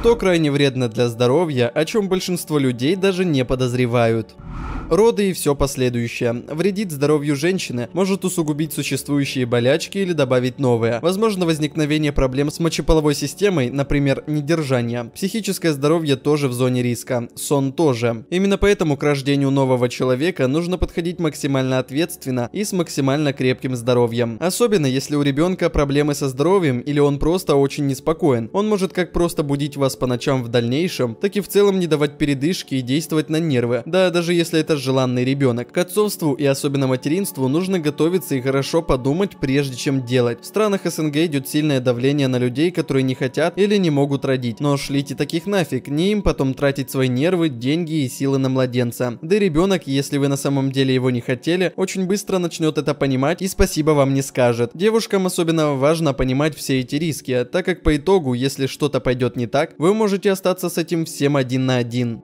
что крайне вредно для здоровья, о чем большинство людей даже не подозревают роды и все последующее. Вредит здоровью женщины, может усугубить существующие болячки или добавить новые. Возможно возникновение проблем с мочеполовой системой, например, недержание. Психическое здоровье тоже в зоне риска, сон тоже. Именно поэтому к рождению нового человека нужно подходить максимально ответственно и с максимально крепким здоровьем. Особенно если у ребенка проблемы со здоровьем или он просто очень неспокоен. Он может как просто будить вас по ночам в дальнейшем, так и в целом не давать передышки и действовать на нервы. Да, даже если это желанный ребенок. К отцовству и особенно материнству нужно готовиться и хорошо подумать, прежде чем делать. В странах СНГ идет сильное давление на людей, которые не хотят или не могут родить. Но шлите таких нафиг, не им потом тратить свои нервы, деньги и силы на младенца. Да и ребенок, если вы на самом деле его не хотели, очень быстро начнет это понимать и спасибо вам не скажет. Девушкам особенно важно понимать все эти риски, а так как по итогу, если что-то пойдет не так, вы можете остаться с этим всем один на один.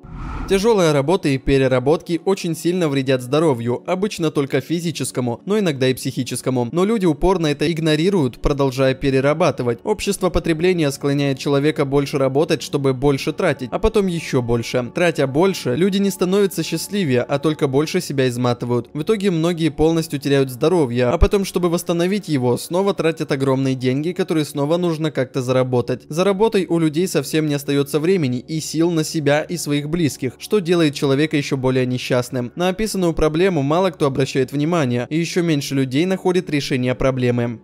Тяжелая работа и переработки очень очень сильно вредят здоровью, обычно только физическому, но иногда и психическому. Но люди упорно это игнорируют, продолжая перерабатывать. Общество потребления склоняет человека больше работать, чтобы больше тратить, а потом еще больше. Тратя больше, люди не становятся счастливее, а только больше себя изматывают. В итоге многие полностью теряют здоровье, а потом, чтобы восстановить его, снова тратят огромные деньги, которые снова нужно как-то заработать. За работой у людей совсем не остается времени и сил на себя и своих близких, что делает человека еще более несчастным частным. На описанную проблему мало кто обращает внимание, и еще меньше людей находит решение проблемы.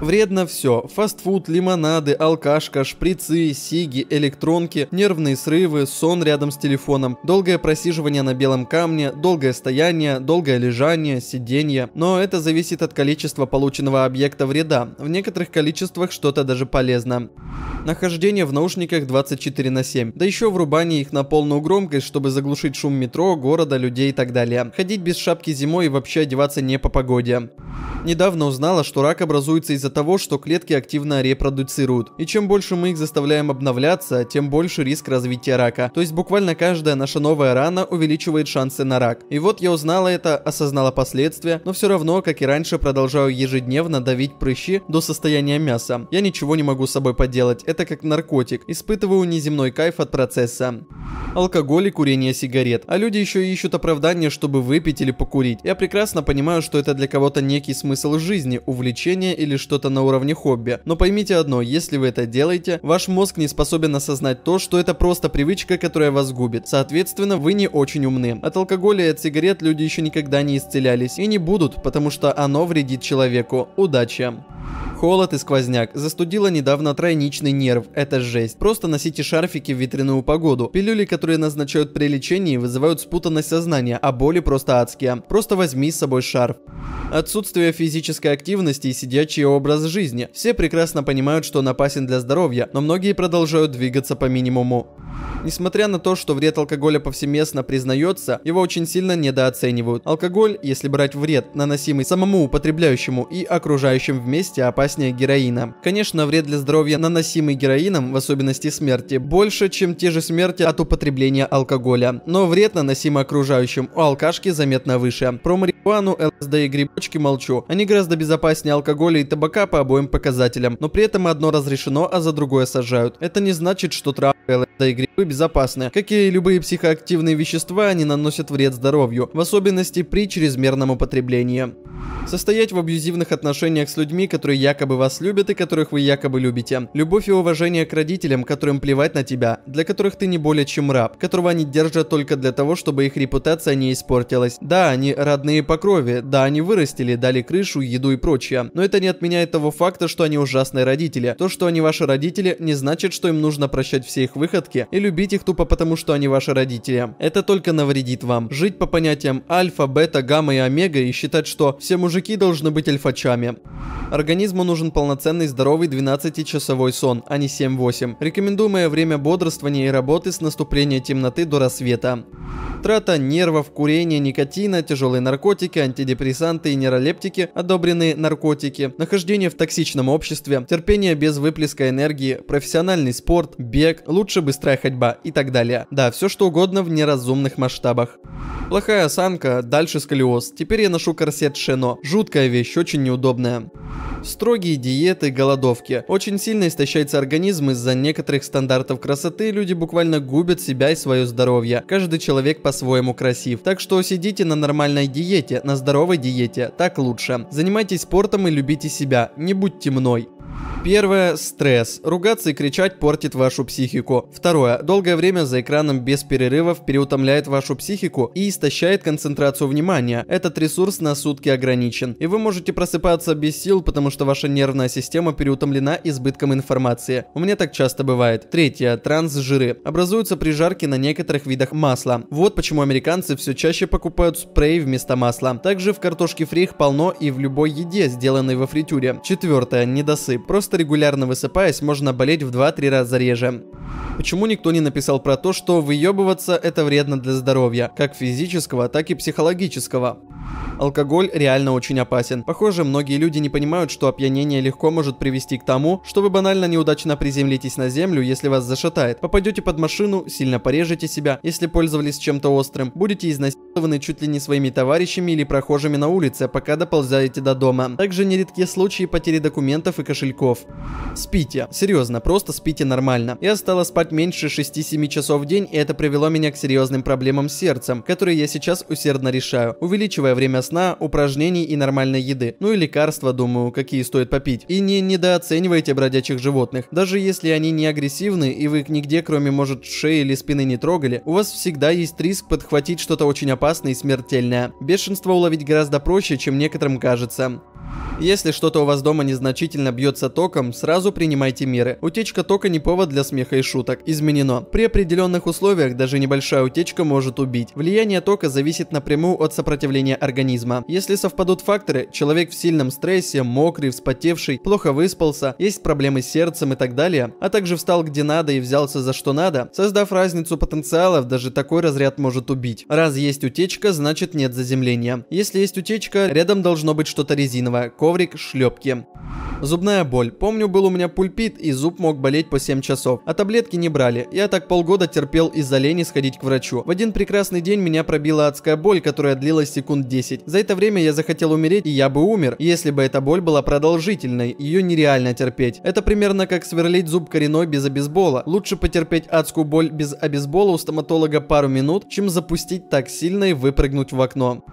Вредно все. Фастфуд, лимонады, алкашка, шприцы, сиги, электронки, нервные срывы, сон рядом с телефоном, долгое просиживание на белом камне, долгое стояние, долгое лежание, сиденье. Но это зависит от количества полученного объекта вреда. В некоторых количествах что-то даже полезно. Нахождение в наушниках 24 на 7. Да еще врубание их на полную громкость, чтобы заглушить шум метро, города, людей и так далее. Ходить без шапки зимой и вообще одеваться не по погоде. Недавно узнала, что рак образуется из-за того, что клетки активно репродуцируют. И чем больше мы их заставляем обновляться, тем больше риск развития рака. То есть буквально каждая наша новая рана увеличивает шансы на рак. И вот я узнала это, осознала последствия, но все равно, как и раньше, продолжаю ежедневно давить прыщи до состояния мяса. Я ничего не могу с собой поделать, это как наркотик. Испытываю неземной кайф от процесса. Алкоголь и курение сигарет. А люди еще ищут оправдания оправдание, чтобы выпить или покурить. Я прекрасно понимаю, что это для кого-то некий смысл жизни, увлечение или что-то на уровне хобби. Но поймите одно, если вы это делаете, ваш мозг не способен осознать то, что это просто привычка, которая вас губит. Соответственно, вы не очень умны. От алкоголя и от сигарет люди еще никогда не исцелялись и не будут, потому что оно вредит человеку. Удачи! Холод и сквозняк. Застудила недавно тройничный нерв. Это жесть. Просто носите шарфики в ветряную погоду. Пилюли, которые назначают при лечении, вызывают спутанность сознания, а боли просто адские. Просто возьми с собой шарф. Отсутствие физической активности и сидячий образ жизни. Все прекрасно понимают, что он опасен для здоровья, но многие продолжают двигаться по минимуму. Несмотря на то, что вред алкоголя повсеместно признается, его очень сильно недооценивают. Алкоголь, если брать вред, наносимый самому употребляющему и окружающим вместе, опасен опаснее героина. Конечно, вред для здоровья, наносимый героином, в особенности смерти, больше, чем те же смерти от употребления алкоголя. Но вред, наносимый окружающим, у алкашки заметно выше. Про марихуану, ЛСД и грибочки молчу. Они гораздо безопаснее алкоголя и табака по обоим показателям, но при этом одно разрешено, а за другое сажают. Это не значит, что травы, ЛСД и грибы безопасны. Как и любые психоактивные вещества, они наносят вред здоровью, в особенности при чрезмерном употреблении. Состоять в абьюзивных отношениях с людьми, которые якобы якобы вас любят и которых вы якобы любите. Любовь и уважение к родителям, которым плевать на тебя, для которых ты не более чем раб, которого они держат только для того, чтобы их репутация не испортилась. Да, они родные по крови, да, они вырастили, дали крышу, еду и прочее. Но это не отменяет того факта, что они ужасные родители. То, что они ваши родители, не значит, что им нужно прощать все их выходки и любить их тупо потому, что они ваши родители. Это только навредит вам. Жить по понятиям альфа, бета, гамма и омега и считать, что все мужики должны быть альфачами. Организму нужно нужен полноценный здоровый 12-часовой сон, а не 7-8. Рекомендуемое время бодрствования и работы с наступления темноты до рассвета. Трата нервов, курение, никотина, тяжелые наркотики, антидепрессанты и нейролептики, одобренные наркотики, нахождение в токсичном обществе, терпение без выплеска энергии, профессиональный спорт, бег, лучше быстрая ходьба и так далее. Да, все что угодно в неразумных масштабах. Плохая осанка, дальше сколиоз. Теперь я ношу корсет Шено. Жуткая вещь, очень неудобная. Строгие диеты, голодовки. Очень сильно истощается организм из-за некоторых стандартов красоты, люди буквально губят себя и свое здоровье. Каждый человек по-своему красив. Так что сидите на нормальной диете, на здоровой диете, так лучше. Занимайтесь спортом и любите себя, не будьте мной. Первое – стресс. Ругаться и кричать портит вашу психику. Второе – долгое время за экраном без перерывов переутомляет вашу психику и истощает концентрацию внимания. Этот ресурс на сутки ограничен. И вы можете просыпаться без сил, потому что ваша нервная система переутомлена избытком информации. У меня так часто бывает. Третье – трансжиры. Образуются при жарке на некоторых видах масла. Вот почему американцы все чаще покупают спрей вместо масла. Также в картошке фри их полно и в любой еде, сделанной во фритюре. Четвертое – недосып просто регулярно высыпаясь, можно болеть в 2-3 раза реже. Почему никто не написал про то, что выебываться это вредно для здоровья, как физического, так и психологического? Алкоголь реально очень опасен. Похоже, многие люди не понимают, что опьянение легко может привести к тому, что вы банально неудачно приземлитесь на землю, если вас зашатает. Попадете под машину, сильно порежете себя, если пользовались чем-то острым, будете изнасилованы чуть ли не своими товарищами или прохожими на улице, пока доползаете до дома. Также нередкие случаи потери документов и кошельков. Спите. Серьезно, просто спите нормально. Я стала спать спать меньше 6-7 часов в день, и это привело меня к серьезным проблемам с сердцем, которые я сейчас усердно решаю, увеличивая время сна, упражнений и нормальной еды. Ну и лекарства, думаю, какие стоит попить. И не недооценивайте бродячих животных. Даже если они не агрессивны, и вы их нигде, кроме, может, шеи или спины не трогали, у вас всегда есть риск подхватить что-то очень опасное и смертельное. Бешенство уловить гораздо проще, чем некоторым кажется. Если что-то у вас дома незначительно бьется током, сразу принимайте меры. Утечка тока не повод для смеха и шуток. Изменено. При определенных условиях даже небольшая утечка может убить. Влияние тока зависит напрямую от сопротивления организма. Если совпадут факторы, человек в сильном стрессе, мокрый, вспотевший, плохо выспался, есть проблемы с сердцем и так далее, а также встал где надо и взялся за что надо, создав разницу потенциалов, даже такой разряд может убить. Раз есть утечка, значит нет заземления. Если есть утечка, рядом должно быть что-то резиновое коврик, шлепки. Зубная боль. Помню, был у меня пульпит, и зуб мог болеть по 7 часов. А таблетки не брали. Я так полгода терпел из-за лени сходить к врачу. В один прекрасный день меня пробила адская боль, которая длилась секунд 10. За это время я захотел умереть, и я бы умер, если бы эта боль была продолжительной. Ее нереально терпеть. Это примерно как сверлить зуб коренной без обезбола. Лучше потерпеть адскую боль без обезбола у стоматолога пару минут, чем запустить так сильно и выпрыгнуть в окно.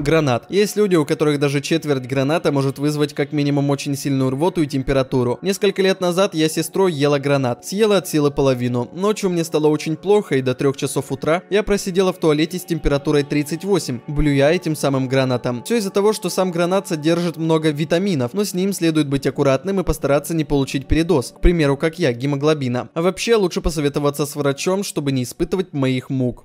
Гранат. Есть люди, у которых даже четверть граната может вызвать как минимум очень сильную рвоту и температуру. Несколько лет назад я сестрой ела гранат. Съела от силы половину. Ночью мне стало очень плохо, и до 3 часов утра я просидела в туалете с температурой 38, блюя этим самым гранатом. Все из-за того, что сам гранат содержит много витаминов, но с ним следует быть аккуратным и постараться не получить передоз, к примеру, как я, гемоглобина. А вообще, лучше посоветоваться с врачом, чтобы не испытывать моих мук.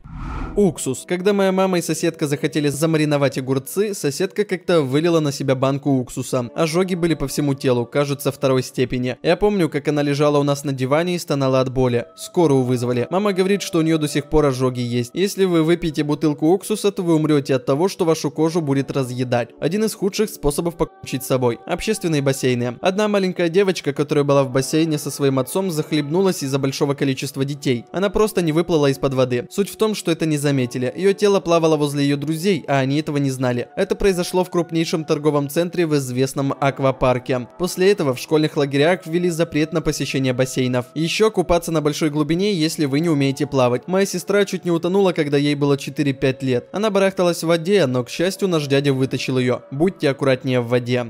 Уксус. Когда моя мама и соседка захотели замариновать огурцы, соседка как-то вылила на себя банку уксуса. Ожоги были по всему телу, кажется, второй степени. Я помню, как она лежала у нас на диване и стонала от боли. Скорую вызвали. Мама говорит, что у нее до сих пор ожоги есть. Если вы выпьете бутылку уксуса, то вы умрете от того, что вашу кожу будет разъедать. Один из худших способов покончить с собой. Общественные бассейны. Одна маленькая девочка, которая была в бассейне со своим отцом, захлебнулась из-за большого количества детей. Она просто не выплыла из-под воды. Суть в том, что это не заметили. Ее тело плавало возле ее друзей, а они этого не знали. Это произошло в крупнейшем торговом центре в известном аквапарке. После этого в школьных лагерях ввели запрет на посещение бассейнов. Еще купаться на большой глубине, если вы не умеете плавать. Моя сестра чуть не утонула, когда ей было 4-5 лет. Она барахталась в воде, но, к счастью, наш дядя вытащил ее. Будьте аккуратнее в воде.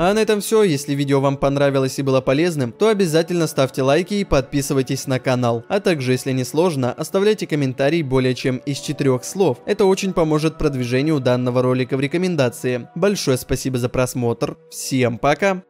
А на этом все. Если видео вам понравилось и было полезным, то обязательно ставьте лайки и подписывайтесь на канал. А также, если не сложно, оставляйте комментарий более чем из четырех слов. Это очень поможет продвижению данного ролика в рекомендации. Большое спасибо за просмотр. Всем пока!